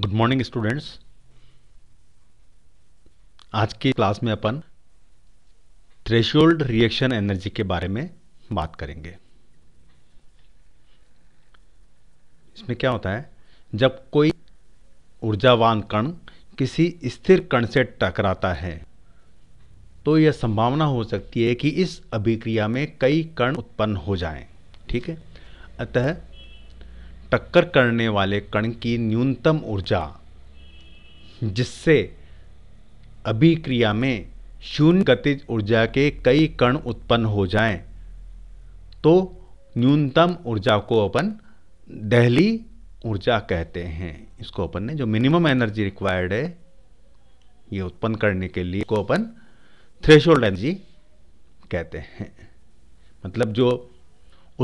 good morning students आज की class में अपन थ्रेशोल्ड रिएक्शन एनर्जी के बारे में बात करेंगे इसमें क्या होता है जब कोई ऊर्जावान कण किसी स्थिर कण से टकराता है तो यह संभावना हो सकती है कि इस अभिक्रिया में कई कण उत्पन्न हो जाएं ठीक है अतः टक्कर करने वाले कण की न्यूनतम ऊर्जा जिससे अभिक्रिया में शून्य गतिज ऊर्जा के कई कण उत्पन्न हो जाएं, तो न्यूनतम ऊर्जा को अपन दहली ऊर्जा कहते हैं इसको अपन ने जो मिनिमम एनर्जी रिक्वायर्ड है ये उत्पन्न करने के लिए को अपन थ्रेशोल्ड एनर्जी कहते हैं मतलब जो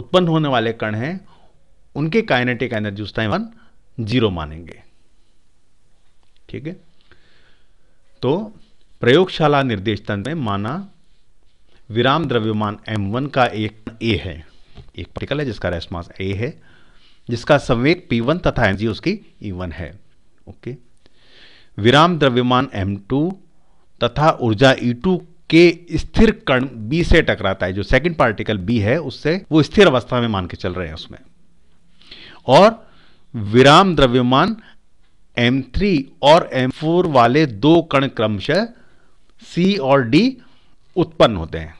उत्पन्न होने वाले कण हैं उनके काइनेटिक एनर्जी उस टाइम जीरो मानेंगे ठीक है तो प्रयोगशाला निर्देश तंत्र में माना विराम द्रव्यमान m1 का एक ए है एक पार्टिकल है जिसका मास ए है जिसका संवेग p1 तथा एनर्जी उसकी e1 है ओके विराम द्रव्यमान m2 तथा ऊर्जा e2 के स्थिर कण b से टकराता है जो सेकंड पार्टिकल b है उससे वो स्थिर अवस्था में मान के चल रहे हैं उसमें और विराम द्रव्यमान M3 और M4 वाले दो कण क्रमशः C और D उत्पन्न होते हैं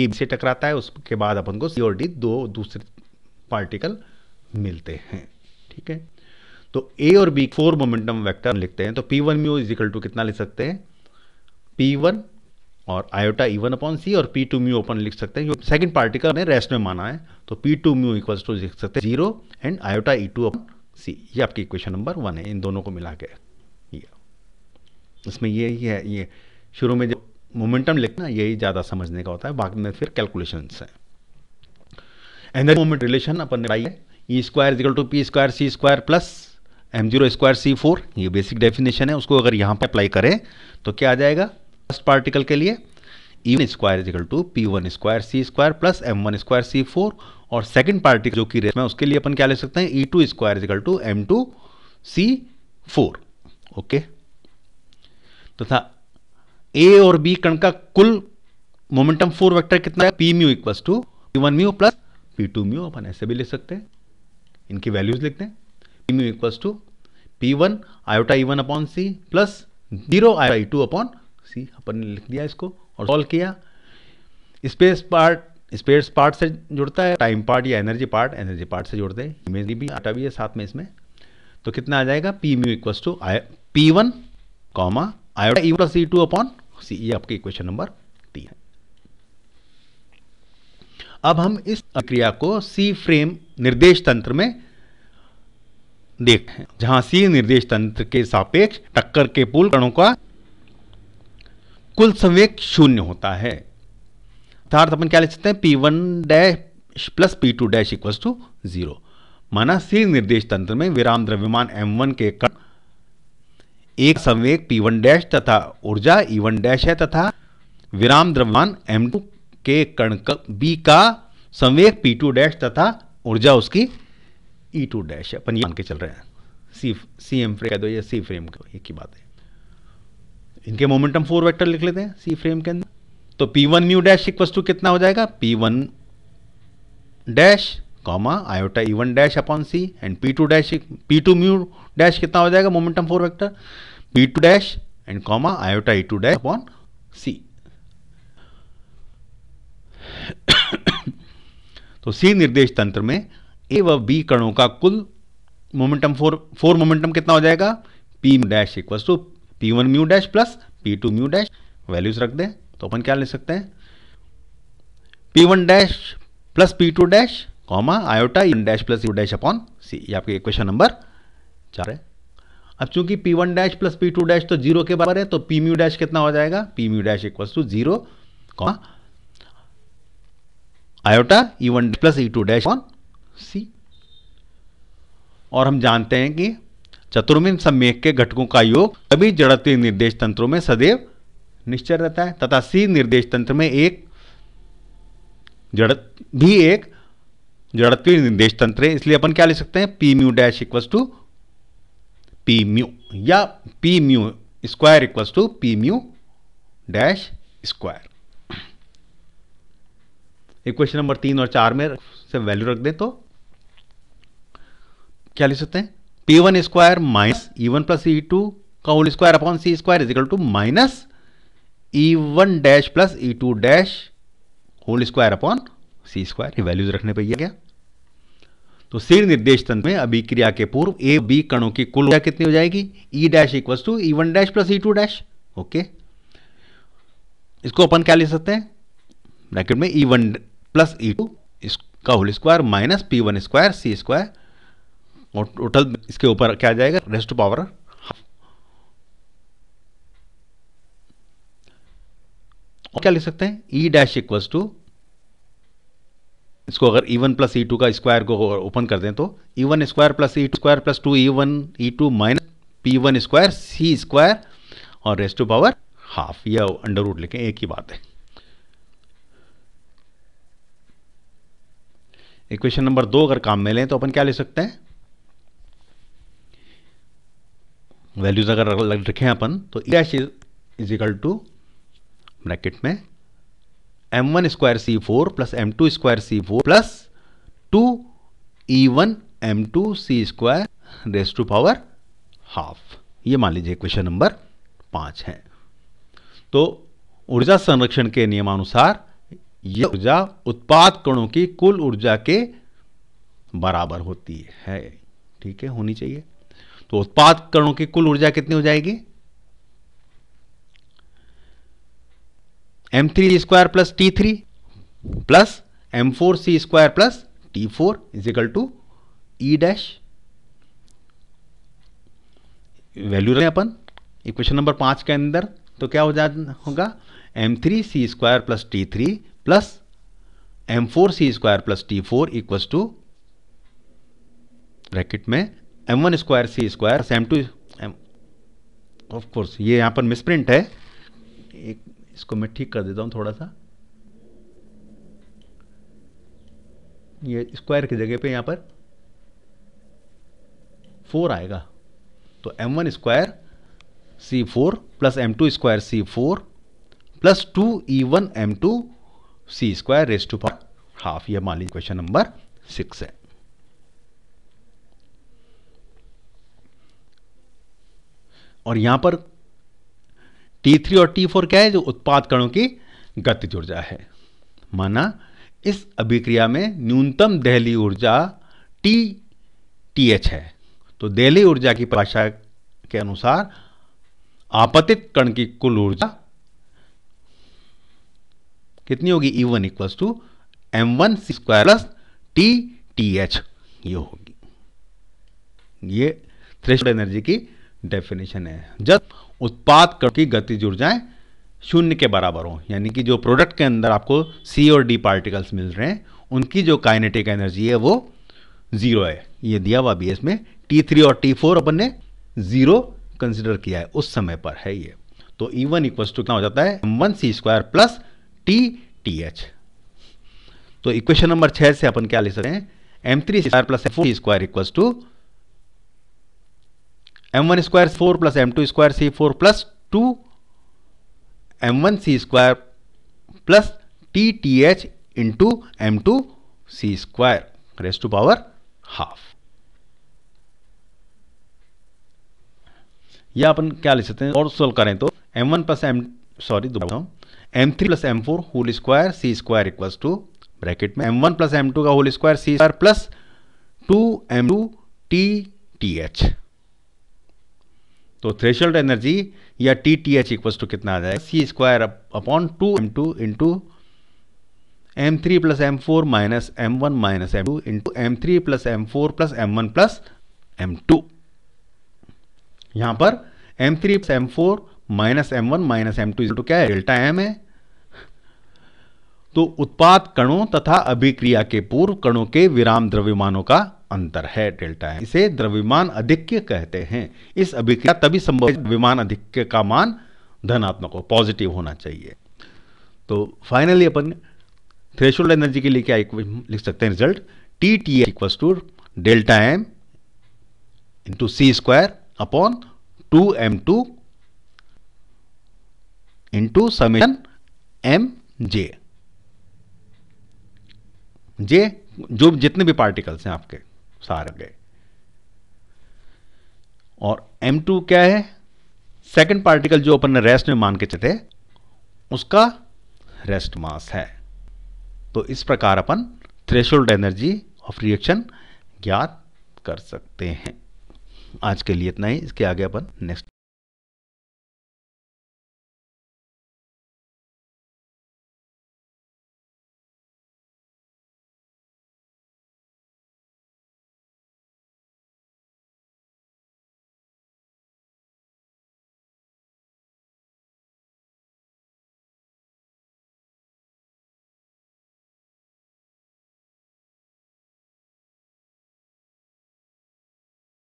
ए से टकराता है उसके बाद अपन को सी और डी दो दूसरे पार्टिकल मिलते हैं ठीक है तो ए और बी फोर मोमेंटम वेक्टर लिखते हैं तो P one mu is equal to कितना लिख सकते हैं पी वन और आयोटा इवन अपॉन सी और पी टू म्यू अपन लिख सकते हैं जो सेकंड पार्टिकल ने रेस्ट में माना है तो P two mu equal to लिख सकते हैं zero and iota E two upon C ये आपकी इक्वेशन नंबर वन है इन दोनों को मिला के ये इसमें ये ही है ये शुरू में जो मोमेंटम लिखना यही ज़्यादा समझने का होता है बाकी में फिर कैलकुलेशन है एनर्जी मोमेंट रिलेशन अपन ने पाई है E square equal to P square C square plus M zero square C four ये बेसिक डेफिनेशन है उसको अगर यहाँ पर अप्लाई करें तो क्या आ जाएगा फर्स्ट पार्टिकल के लिए E one square equal to P one square C square plus M one square C four और सेकंड पार्टिकल जो कि रेस में उसके लिए अपन क्या ले सकते हैं E two square equal to M two C four okay तथा ए और बी कण का कुल मोमेंटम फोर वेक्टर कितना है P mu equal to P one mu plus P two mu अपन ऐसे भी ले सकते हैं इनकी वैल्यूज लिखते हैं P mu equal to P one iota E one upon C plus zero iota E two upon C अपन ने लिख दिया इसको और सॉल्व किया स्पेस पार्ट स्पेस पार्ट से जुड़ता है टाइम पार्ट या एनर्जी पार्ट एनर्जी पार्ट से जुड़ते हैं इमेज भी आटा भी है साथ में इसमें तो कितना आ जाएगा P mu equal to I P one comma iota E plus E two upon C ये आपके इक्वेशन नंबर तीन है अब हम इस क्रिया को सी फ्रेम निर्देश तंत्र में देखते हैं जहां सी निर्देश तंत्र के सापेक्ष टक्कर के पुल कणों का कुल संवेग शून्य होता है अर्थात अपन क्या लिख सकते हैं P one dash plus P two dash equal to zero माना सी निर्देश तंत्र में विराम द्रव्यमान एम वन के कण एक संवेग पी वन डैश तथा ऊर्जा ई वन डैश है तथा विराम द्रव्यमान एम टू के कण बी का संवेग पी टू डैश तथा ऊर्जा उसकी ई टू डैश है अपन ये मान के चल रहे हैं सी सी एम फ्रेम कह दो या सी फ्रेम कह दो ये की बात है इनके मोमेंटम फोर वेक्टर लिख लेते हैं सी फ्रेम के अंदर तो P one mu dash equals to कितना हो जाएगा P one dash comma iota E one dash upon C and P two dash P two mu dash कितना हो जाएगा momentum four vector P two dash and comma iota E two dash upon C तो C निर्देश तंत्र में ए व B कणों का कुल मोमेंटम फोर फोर मोमेंटम कितना हो जाएगा P dash equals to P one mu dash plus P two mu dash values रख दें तो अपन क्या ले सकते हैं P one dash plus P two dash comma iota dash plus U dash upon C ये आपके इक्वेशन नंबर चार है अब चूंकि P one dash plus P two dash तो जीरो के बराबर है तो पी म्यू डैश कितना हो जाएगा P mu dash equal to zero comma iota E one plus E two dash on C और हम जानते हैं कि चतुर्मिन सम्यक के घटकों का योग सभी जड़ती निर्देश तंत्रों में सदैव निश्चय रहता है तथा सी निर्देश तंत्र में एक जड़ भी एक जड़ती निर्देश तंत्र है इसलिए अपन क्या ले सकते हैं P mu dash equals to P mu या P mu square equals to P mu dash square equation number तीन और चार में से वैल्यू रख दें तो क्या ले सकते हैं P one square minus E one plus E two का whole square upon C square equal to minus E one dash plus E two dash whole square upon C square ये वैल्यूज रखने पर यह गया तो सिर निर्देश तंत्र में अभिक्रिया के पूर्व ए बी कणों की कुल ऊर्जा कितनी हो जाएगी E dash equal to E one dash plus E two dash okay इसको अपन क्या ले सकते हैं ब्रैकेट में E one plus E two इसका whole square minus P one square C square और टोटल इसके ऊपर क्या आ जाएगा रेस्ट टू पावर और क्या लिख सकते हैं ई डैश इक्वल्स टू इसको अगर E one plus E two का स्क्वायर को ओपन कर दें तो E one square plus E square plus two E one E two minus P one square C square और रेस्ट टू पावर हाफ या under root लिखें एक ही बात है इक्वेशन नंबर दो अगर काम में लें तो अपन क्या ले सकते हैं वैल्यूज अगर रखें अपन तो E dash is equal to bracket में M one square C four plus M two square C four plus two E one M two C square raise to power half ये मान लीजिए क्वेश्चन नंबर पांच है तो ऊर्जा संरक्षण के नियमानुसार ये ऊर्जा उत्पाद कणों की कुल ऊर्जा के बराबर होती है ठीक है होनी चाहिए तो उत्पाद कणों की कुल ऊर्जा कितनी हो जाएगी M three square plus T three plus M four C square plus T four equal to E dash value रहे अपन इक्वेशन नंबर पांच के अंदर तो क्या हो जा होगा M three C square plus T three plus M four C square plus T four equals to bracket में M one square C square M two M of course ये यहाँ पर मिसप्रिंट है एक इसको मैं ठीक कर देता हूँ थोड़ा सा ये स्क्वायर की जगह पे यहाँ पर फोर आएगा तो M one square C four plus M two square C four plus two E one M two C square raise to power half ये मान लीजिए क्वेश्चन नंबर सिक्स है और यहां पर T3 और T4 क्या है जो उत्पाद कणों की गति ऊर्जा है माना इस अभिक्रिया में न्यूनतम दहली ऊर्जा टी टी एच है तो दहली ऊर्जा की परिभाषा के अनुसार आपतित कण की कुल ऊर्जा कितनी होगी E one equals to M one square plus T T H ये होगी ये थ्रेश एनर्जी की डेफिनेशन है जब उत्पाद की जुड़ जाए शून्य के बराबर हो यानी कि जो प्रोडक्ट के अंदर आपको सी और डी पार्टिकल्स मिल रहे हैं उनकी जो काइनेटिक एनर्जी है वो ज़ीरो है ये दिया हुआ भी है इसमें टी थ्री और टी फोर अपन ने ज़ीरो कंसिडर किया है उस समय पर है ये तो ई वन इक्व टू क्या हो जाता है M one C square plus T T H तो इक्वेशन नंबर छः से अपन क्या ले सकते हैं M three square plus M four square equal to M one square four plus M two square C four plus two M one C square plus T T H into M two C square raise to power half यह अपन क्या लिख सकते हैं और solve करें तो M one plus M sorry M three plus M four whole square C square equals to bracket में M one plus M two का whole square C square plus two M two T T H तो threshold energy या T T H equal to कितना आ जाएगा C square upon two M two into M three plus M four minus M one minus M two into M three plus M four plus M one plus M two यहां पर M three plus M four minus M one minus M two into क्या है delta M है तो उत्पाद कणों तथा अभिक्रिया के पूर्व कणों के विराम द्रव्यमानों का अंतर है डेल्टा एम इसे द्रव्यमान अधिक्य कहते हैं इस अभिक्रिया तभी संभव द्रव्यमान अधिक्य का मान धनात्मक हो पॉजिटिव होना चाहिए तो फाइनली अपन थ्रेशोल्ड एनर्जी के लिए क्या लिख सकते हैं result T T equals to delta M into C square upon two M two into summation M J J जो जितने भी पार्टिकल्स हैं आपके सार गए और M2 क्या है सेकंड पार्टिकल जो अपन ने रेस्ट में मान के चले उसका रेस्ट मास है तो इस प्रकार अपन थ्रेशोल्ड एनर्जी ऑफ रिएक्शन ज्ञात कर सकते हैं आज के लिए इतना ही इसके आगे अपन नेक्स्ट